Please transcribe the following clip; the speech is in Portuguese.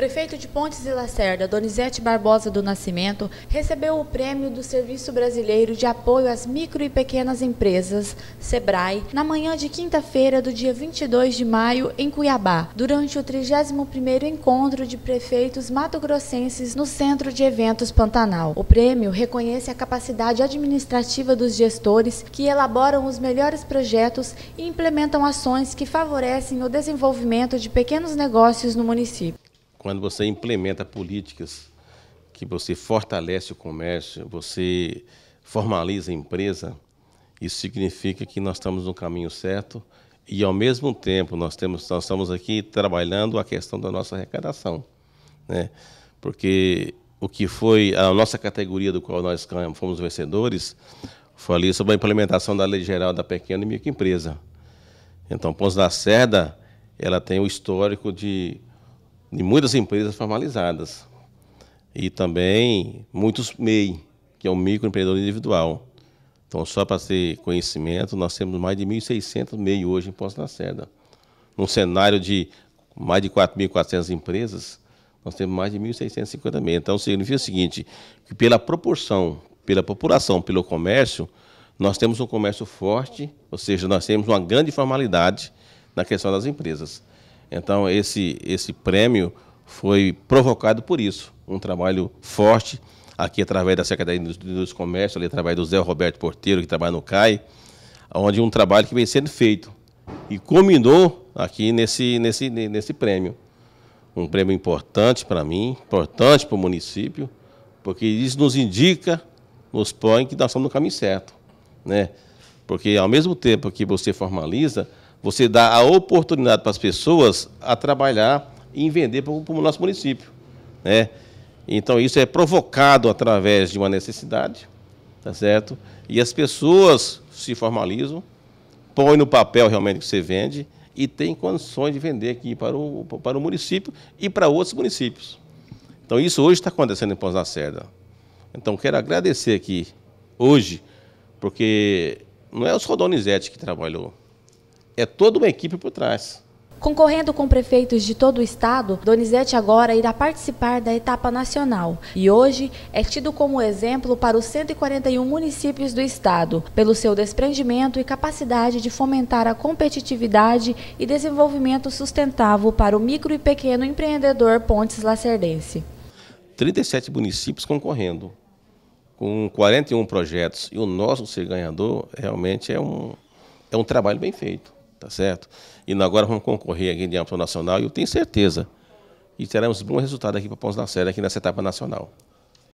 Prefeito de Pontes e Lacerda, Donizete Barbosa do Nascimento, recebeu o prêmio do Serviço Brasileiro de Apoio às Micro e Pequenas Empresas, SEBRAE, na manhã de quinta-feira do dia 22 de maio em Cuiabá, durante o 31º Encontro de Prefeitos Mato-grossenses no Centro de Eventos Pantanal. O prêmio reconhece a capacidade administrativa dos gestores que elaboram os melhores projetos e implementam ações que favorecem o desenvolvimento de pequenos negócios no município quando você implementa políticas que você fortalece o comércio, você formaliza a empresa, isso significa que nós estamos no caminho certo e, ao mesmo tempo, nós, temos, nós estamos aqui trabalhando a questão da nossa arrecadação. Né? Porque o que foi a nossa categoria do qual nós fomos vencedores foi ali sobre a implementação da Lei Geral da Pequena e Microempresa. Então, Pons da Cerda ela tem o histórico de de muitas empresas formalizadas e também muitos MEI, que é o microempreendedor individual. Então, só para ter conhecimento, nós temos mais de 1.600 MEI hoje em Poço Seda Num cenário de mais de 4.400 empresas, nós temos mais de 1.650 MEI. Então, significa o seguinte, que pela proporção, pela população, pelo comércio, nós temos um comércio forte, ou seja, nós temos uma grande formalidade na questão das empresas. Então, esse, esse prêmio foi provocado por isso, um trabalho forte aqui através da Secretaria dos, dos Comércios, ali através do Zé Roberto Porteiro, que trabalha no CAI, onde um trabalho que vem sendo feito e culminou aqui nesse, nesse, nesse prêmio. Um prêmio importante para mim, importante para o município, porque isso nos indica, nos põe que nós estamos no caminho certo. Né? Porque ao mesmo tempo que você formaliza, você dá a oportunidade para as pessoas a trabalhar e vender para o nosso município. Né? Então, isso é provocado através de uma necessidade, tá certo? E as pessoas se formalizam, põem no papel realmente que você vende e tem condições de vender aqui para o, para o município e para outros municípios. Então, isso hoje está acontecendo em Pons da Serra. Então, quero agradecer aqui, hoje, porque não é os Rodonizete que trabalhou, é toda uma equipe por trás. Concorrendo com prefeitos de todo o estado, Donizete agora irá participar da etapa nacional e hoje é tido como exemplo para os 141 municípios do estado, pelo seu desprendimento e capacidade de fomentar a competitividade e desenvolvimento sustentável para o micro e pequeno empreendedor Pontes Lacerdense. 37 municípios concorrendo, com 41 projetos, e o nosso ser ganhador realmente é um, é um trabalho bem feito tá certo? E agora vamos concorrer aqui em âmbito nacional e eu tenho certeza que teremos bom resultado aqui para Pons da Serra, aqui nessa etapa nacional.